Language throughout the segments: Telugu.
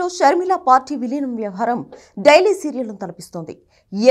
లో షర్మిల పార్టీ విలీనం వ్యవహారం డైలీ సీరియల్ను తలపిస్తోంది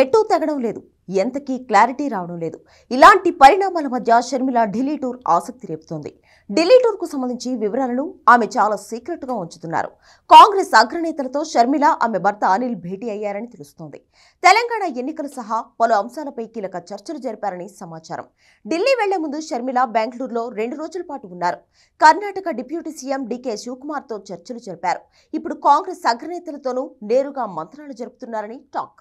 ఎటూ తెగడం లేదు ఎంతకీ క్లారిటీ రావడం లేదు ఇలాంటి పరిణామాల మధ్య షర్మిల ఢిల్లీ టూర్ ఆసక్తి రేపుతోంది ఢిల్లీ కు సంబంధించి వివరాలను ఆమె చాలా సీక్రెట్గా ఉంచుతున్నారు కాంగ్రెస్ అగ్రనేతలతో షర్మిల ఆమె భర్త అనిల్ భేటీ అయ్యారని తెలుస్తోంది తెలంగాణ ఎన్నికలు సహా పలు అంశాలపై కీలక చర్చలు జరిపారని సమాచారం ఢిల్లీ వెళ్లే ముందు షర్మిల బెంగళూరులో రెండు రోజుల పాటు ఉన్నారు కర్ణాటక డిప్యూటీ సీఎం డికే శివకుమార్తో చర్చలు జరిపారు ఇప్పుడు కాంగ్రెస్ అగ్రనేతలతోనూ నేరుగా మంత్రాలు జరుపుతున్నారని టాక్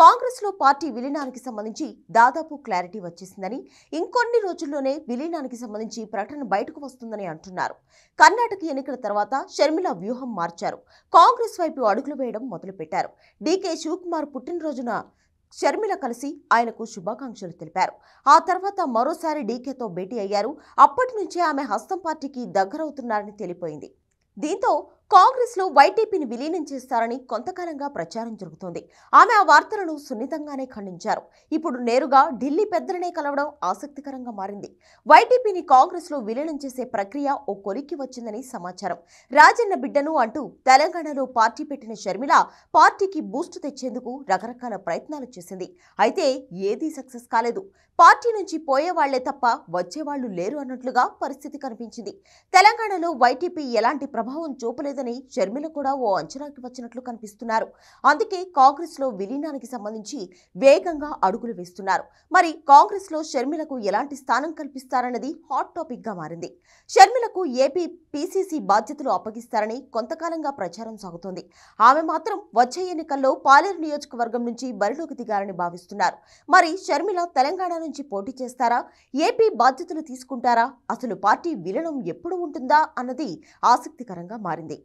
కాంగ్రెస్ లో పార్టీ విలీనానికి సంబంధించి దాదాపు క్లారిటీ వచ్చేసిందని ఇంకొన్ని రోజుల్లోనే విలీనానికి సంబంధించి ప్రకటన బయటకు వస్తుందని అంటున్నారు కర్ణాటక ఎన్నికల తర్వాత షర్మిల వ్యూహం మార్చారు కాంగ్రెస్ వైపు అడుగులు వేయడం మొదలుపెట్టారు డీకే శివకుమార్ పుట్టినరోజున షర్మిల కలిసి ఆయనకు శుభాకాంక్షలు తెలిపారు ఆ తర్వాత మరోసారి డీకేతో భేటీ అయ్యారు అప్పటి నుంచే ఆమె హస్తం పార్టీకి దగ్గరవుతున్నారని తెలిపోయింది దీంతో కాంగ్రెస్ లో వైటీపీని విలీనం చేస్తారని కొంతకాలంగా ప్రచారం జరుగుతోంది ఆమె ఆ వార్తలను సున్నితంగానే ఖండించారు ఇప్పుడు నేరుగా ఢిల్లీ పెద్దలనే కలవడం ఆసక్తికరంగా మారింది వైటీపీని కాంగ్రెస్ లో విలీనం చేసే ప్రక్రియ ఓ కొలిక్కి వచ్చిందని సమాచారం రాజన్న బిడ్డను అంటూ తెలంగాణలో పార్టీ పెట్టిన షర్మిల పార్టీకి బూస్ట్ తెచ్చేందుకు రకరకాల ప్రయత్నాలు చేసింది అయితే ఏదీ సక్సెస్ కాలేదు పార్టీ నుంచి పోయేవాళ్లే తప్ప వచ్చేవాళ్లు లేరు అన్నట్లుగా పరిస్థితి కనిపించింది తెలంగాణలో వైటీపీ ఎలాంటి ప్రభావం చూపలేదని ఉండదని షర్మిల కూడా ఓ అంచనాకి వచ్చినట్లు కనిపిస్తున్నారు అందుకే కాంగ్రెస్ లో విలీనానికి సంబంధించి వేగంగా అడుగులు వేస్తున్నారు మరి కాంగ్రెస్ లో షర్మిలకు ఎలాంటి స్థానం కల్పిస్తారన్నది హాట్ టాపిక్ గా మారింది షర్మిలకు ఏపీ పీసీసీ బాధ్యతలు అప్పగిస్తారని కొంతకాలంగా ప్రచారం సాగుతోంది ఆమె మాత్రం వచ్చే ఎన్నికల్లో పాలేరు నియోజకవర్గం నుంచి బరిలోకి దిగాలని భావిస్తున్నారు మరి షర్మిల తెలంగాణ నుంచి పోటీ చేస్తారా ఏపీ బాధ్యతలు తీసుకుంటారా అసలు పార్టీ విలనం ఎప్పుడు ఉంటుందా అన్నది ఆసక్తికరంగా మారింది